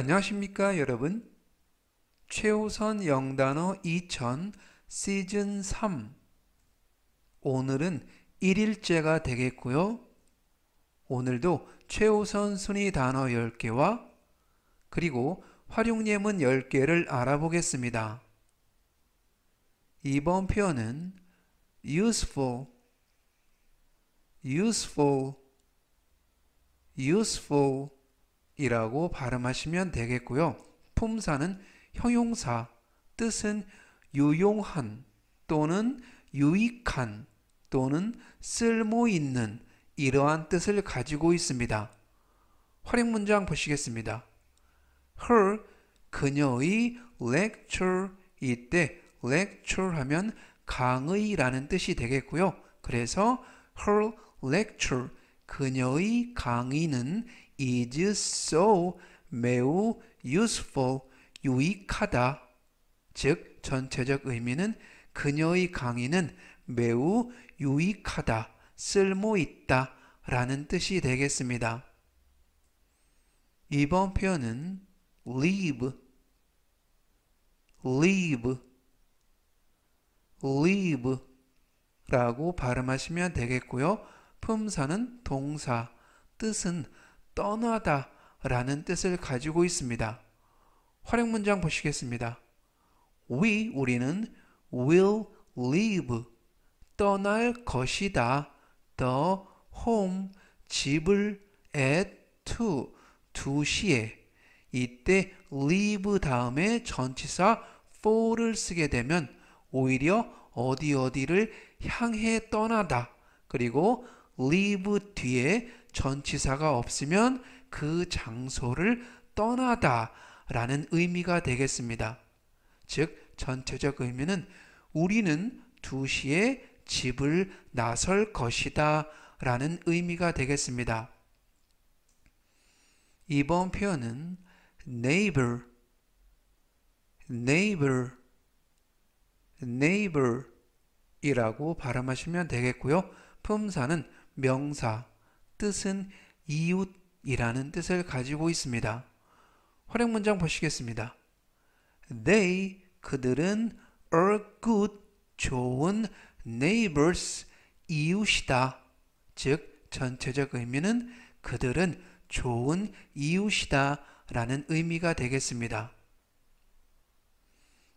안녕하십니까 여러분 최우선 영단어 2000 시즌 3 오늘은 1일째가 되겠고요 오늘도 최우선 순위 단어 10개와 그리고 활용예문 10개를 알아보겠습니다 이번 표현은 useful useful useful 이라고 발음하시면 되겠고요. 품사는 형용사, 뜻은 유용한 또는 유익한 또는 쓸모있는 이러한 뜻을 가지고 있습니다. 활용 문장 보시겠습니다. her 그녀의 lecture 이때 lecture 하면 강의라는 뜻이 되겠고요. 그래서 her lecture 그녀의 강의는 is so 매우 useful, 유익하다. 즉 전체적 의미는 그녀의 강의는 매우 유익하다, 쓸모있다 라는 뜻이 되겠습니다. 이번 표현은 leave, leave, leave 라고 발음하시면 되겠고요. 품사는 동사, 뜻은 떠나다 라는 뜻을 가지고 있습니다. 활용 문장 보시겠습니다. We, 우리는 will leave, 떠날 것이다. The home, 집을 at 2, 2시에. 이때 leave 다음에 전치사 for를 쓰게 되면 오히려 어디 어디를 향해 떠나다. 그리고 leave 뒤에 전치사가 없으면 그 장소를 떠나다 라는 의미가 되겠습니다. 즉, 전체적 의미는 우리는 2시에 집을 나설 것이다 라는 의미가 되겠습니다. 이번 표현은 neighbor, neighbor, neighbor 이라고 발음하시면 되겠고요. 품사는 명사, 뜻은 이웃이라는 뜻을 가지고 있습니다. 활용 문장 보시겠습니다. They, 그들은 are good, 좋은 neighbors, 이웃이다. 즉, 전체적 의미는 그들은 좋은 이웃이다 라는 의미가 되겠습니다.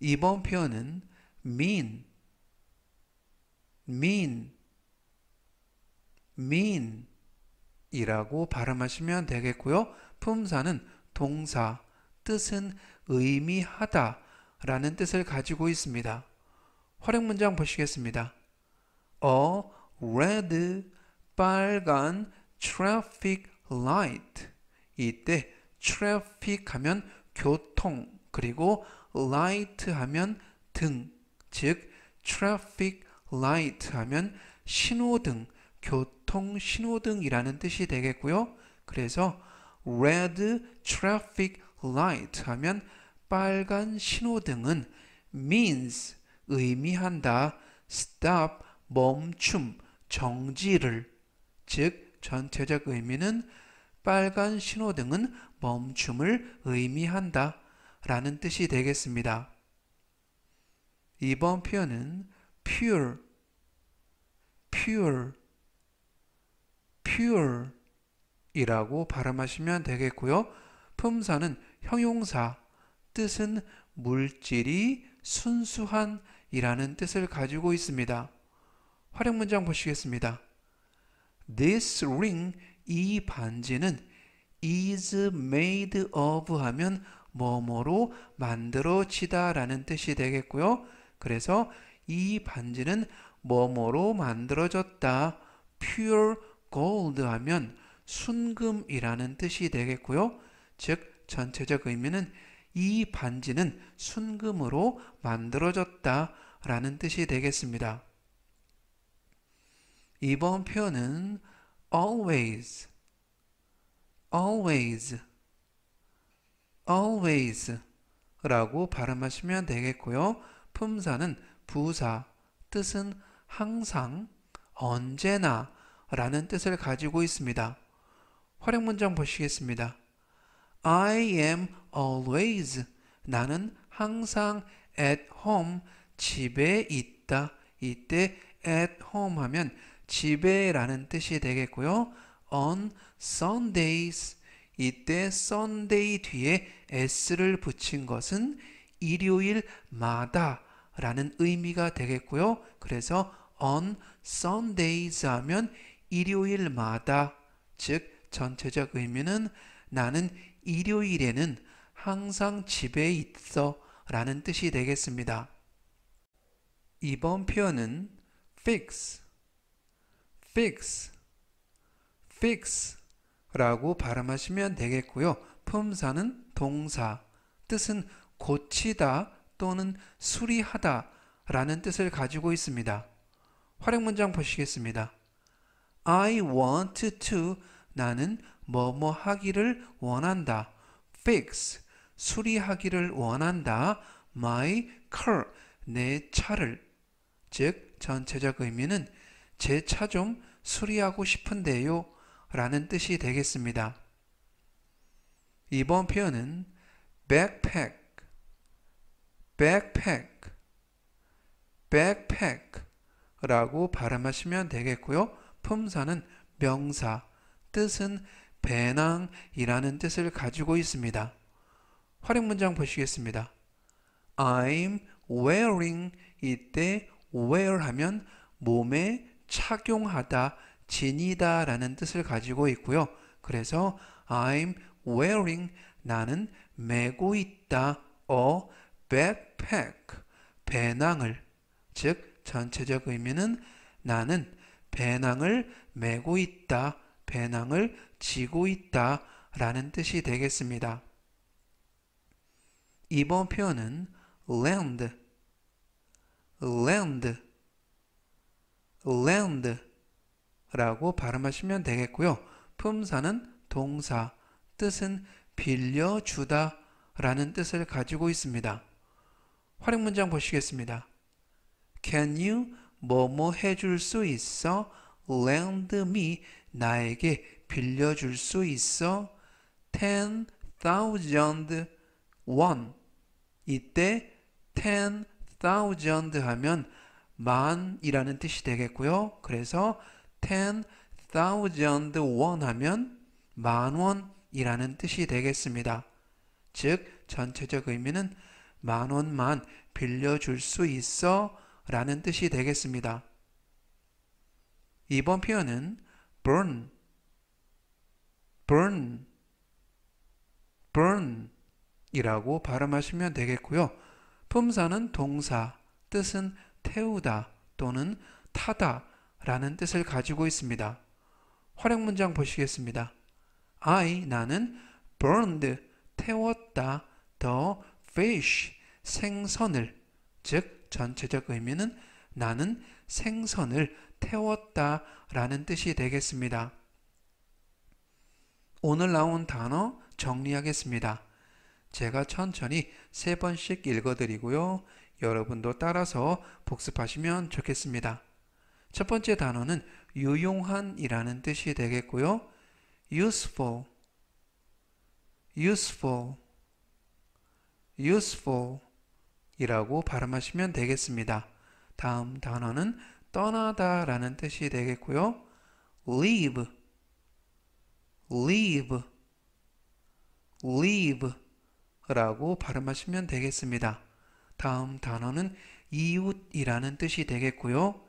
이번 표현은 mean, mean, mean 이라고 발음하시면 되겠고요. 품사는 동사, 뜻은 의미하다 라는 뜻을 가지고 있습니다. 활용 문장 보시겠습니다. A red 빨간 traffic light 이때 traffic 하면 교통 그리고 light 하면 등 즉 traffic light 하면 신호등 교통 신호등이라는 뜻이 되겠고요. 그래서 red traffic light 하면 빨간 신호등은 means 의미한다. stop 멈춤 정지를 즉 전체적 의미는 빨간 신호등은 멈춤을 의미한다 라는 뜻이 되겠습니다. 이번 표현은 pure pure pure 이라고 발음하시면 되겠고요. 품사는 형용사, 뜻은 물질이 순수한 이라는 뜻을 가지고 있습니다. 활용 문장 보시겠습니다. This ring, 이 반지는 is made of 하면 뭐뭐로 만들어지다 라는 뜻이 되겠고요. 그래서 이 반지는 뭐뭐로 만들어졌다. pure gold 하면 순금이라는 뜻이 되겠고요. 즉 전체적 의미는 이 반지는 순금으로 만들어졌다 라는 뜻이 되겠습니다. 이번 표현은 always, always, always 라고 발음하시면 되겠고요. 품사는 부사, 뜻은 항상, 언제나 라는 뜻을 가지고 있습니다. 활용 문장 보시겠습니다. I am always 나는 항상 at home 집에 있다. 이때 at home 하면 집에라는 뜻이 되겠고요. on Sundays 이때 Sunday 뒤에 s를 붙인 것은 일요일마다 라는 의미가 되겠고요. 그래서 on Sundays 하면 일요일마다 즉 전체적 의미는 나는 일요일에는 항상 집에 있어 라는 뜻이 되겠습니다. 이번 표현은 fix, fix, fix 라고 발음하시면 되겠고요. 품사는 동사, 뜻은 고치다 또는 수리하다 라는 뜻을 가지고 있습니다. 활용 문장 보시겠습니다. I want to 나는 뭐뭐 하기를 원한다. fix 수리하기를 원한다. my car 내 차를 즉 전체적 의미는 제 차 좀 수리하고 싶은데요 라는 뜻이 되겠습니다. 이번 표현은 backpack backpack backpack 라고 발음하시면 되겠고요. 품사는 명사, 뜻은 배낭이라는 뜻을 가지고 있습니다. 활용 문장 보시겠습니다. I'm wearing 이때 wear 하면 몸에 착용하다, 지니다 라는 뜻을 가지고 있고요. 그래서 I'm wearing 나는 메고 있다 a 어, backpack 배낭을 즉 전체적 의미는 나는 배낭을 메고 있다, 배낭을 지고 있다 라는 뜻이 되겠습니다. 이번 표현은 land, land, land 라고 발음하시면 되겠고요. 품사는 동사, 뜻은 빌려주다 라는 뜻을 가지고 있습니다. 활용 문장 보시겠습니다. Can you 뭐뭐 해줄 수 있어? lend me 나에게 빌려줄 수 있어? ten t h o o n 이때 ten t h 하면 만이라는 뜻이 되겠고요. 그래서 ten t h o o n 하면 만 원이라는 뜻이 되겠습니다. 즉 전체적 의미는 만 원만 빌려줄 수 있어? 라는 뜻이 되겠습니다. 이번 표현은 burn, burn, burn 이라고 발음하시면 되겠고요. 품사는 동사, 뜻은 태우다 또는 타다 라는 뜻을 가지고 있습니다. 활용 문장 보시겠습니다. I, 나는 burned, 태웠다, the fish, 생선을, 즉 전체적 의미는 나는 생선을 태웠다 라는 뜻이 되겠습니다. 오늘 나온 단어 정리하겠습니다. 제가 천천히 세 번씩 읽어드리고요. 여러분도 따라서 복습하시면 좋겠습니다. 첫 번째 단어는 유용한이라는 뜻이 되겠고요. useful, useful, useful 이라고 발음하시면 되겠습니다. 다음 단어는 떠나다 라는 뜻이 되겠고요. leave, leave, leave 라고 발음하시면 되겠습니다. 다음 단어는 이웃이라는 뜻이 되겠고요.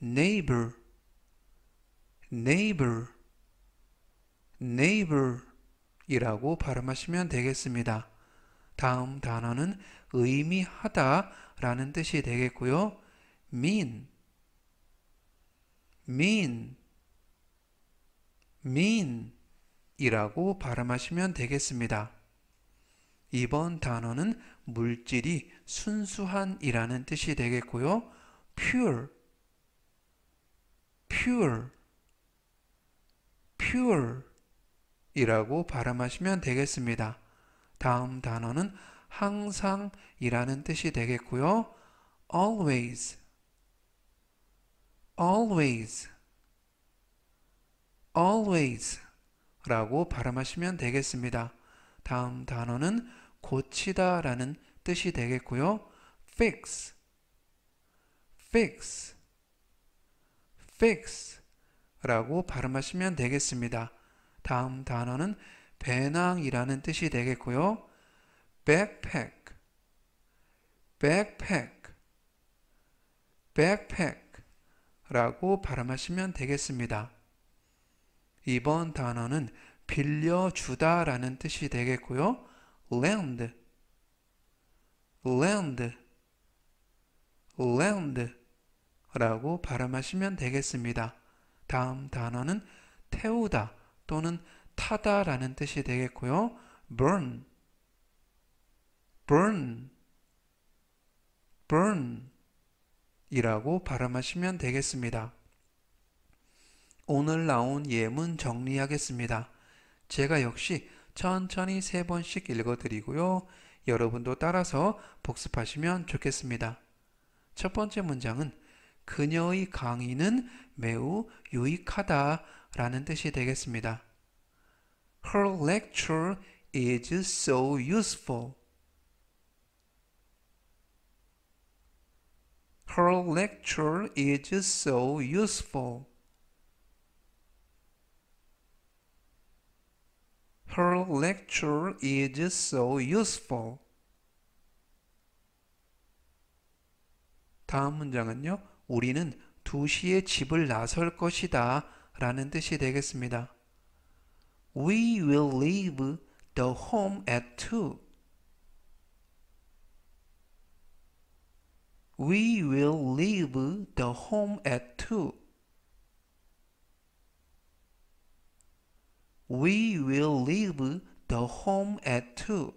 neighbor, neighbor, neighbor 이라고 발음하시면 되겠습니다. 다음 단어는 의미하다라는 뜻이 되겠고요. mean, mean, mean 이라고 발음하시면 되겠습니다. 이번 단어는 물질이 순수한이라는 뜻이 되겠고요. pure, pure, pure 이라고 발음하시면 되겠습니다. 다음 단어는 항상이라는 뜻이 되겠고요. always always always 라고 발음하시면 되겠습니다. 다음 단어는 고치다 라는 뜻이 되겠고요. fix fix fix 라고 발음하시면 되겠습니다. 다음 단어는 배낭이라는 뜻이 되겠고요. backpack, backpack, backpack 라고 발음하시면 되겠습니다. 이번 단어는 빌려주다 라는 뜻이 되겠고요. lend, lend, lend 라고 발음하시면 되겠습니다. 다음 단어는 태우다 또는 타다라는 뜻이 되겠고요. burn, burn, burn 이라고 발음하시면 되겠습니다. 오늘 나온 예문 정리하겠습니다. 제가 역시 천천히 세 번씩 읽어드리고요. 여러분도 따라서 복습하시면 좋겠습니다. 첫 번째 문장은 그녀의 강의는 매우 유익하다 라는 뜻이 되겠습니다. Her lecture is so useful. Her lecture is so useful. Her lecture is so useful. 다음 문장은요. 우리는 2시에 집을 나설 것이다 라는 뜻이 되겠습니다. We will leave the home at 2. We will leave the home at 2. We will leave the home at 2.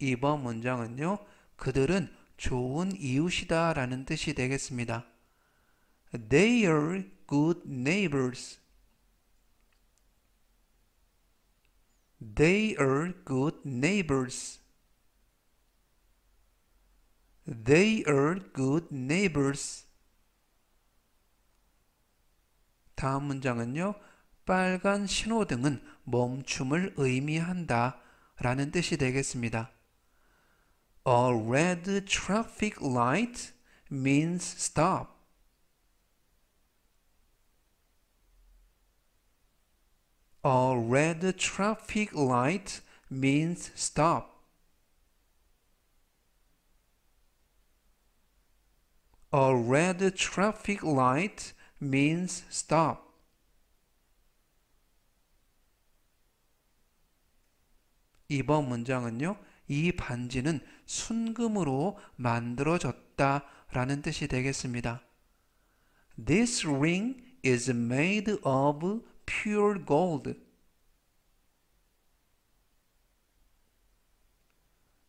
이번 문장은요. 그들은 좋은 이웃이다 라는 뜻이 되겠습니다. They are good neighbors. They are good neighbors. They are good neighbors. 다음 문장은요. 빨간 신호등은 멈춤을 의미한다 라는 뜻이 되겠습니다. A red traffic light means stop. A red traffic light means stop. A red traffic light means stop. 이번 문장은요. 이 반지는 순금으로 만들어졌다 라는 뜻이 되겠습니다. This ring is made of pure gold.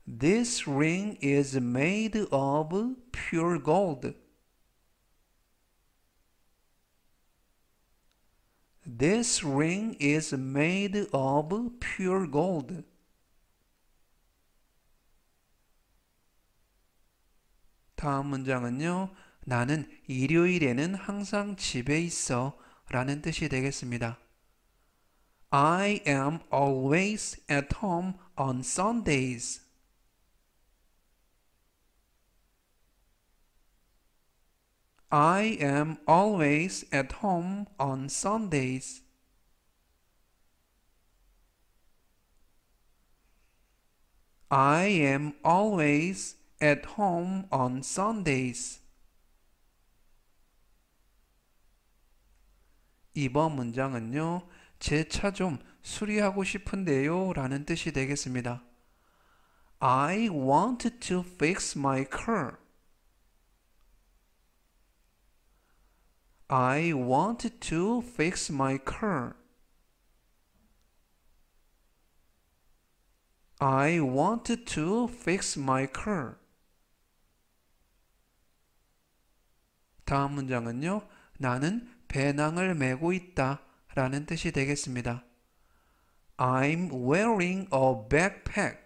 This ring is made of pure gold. This ring is made of pure gold. 다음 문장은요. 나는 일요일에는 항상 집에 있어. 라는 뜻이 되겠습니다. I am always at home on Sundays. I am always at home on Sundays. I am always at home on Sundays. 2번 문장은요. 제 차 좀 수리하고 싶은데요. 라는 뜻이 되겠습니다. I want to fix my car. I want to fix my car. I want to fix my car. 다음 문장은요. 나는 배낭을 메고 있다 라는 뜻이 되겠습니다. I'm wearing a backpack.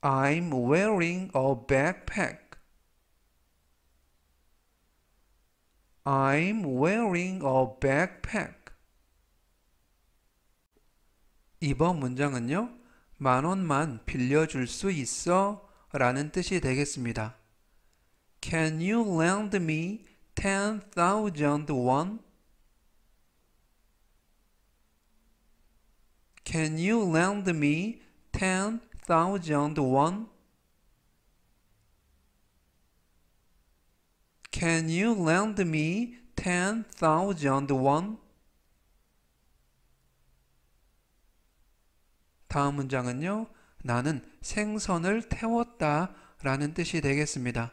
I'm wearing a backpack. I'm wearing a backpack. 이번 문장은요. 만 원만 빌려줄 수 있어? 라는 뜻이 되겠습니다. Can you lend me 10,000 won? Can you lend me 10,000 won? Can you lend me 10,000 won? 다음 문장은요. 나는 생선을 태웠다 라는 뜻이 되겠습니다.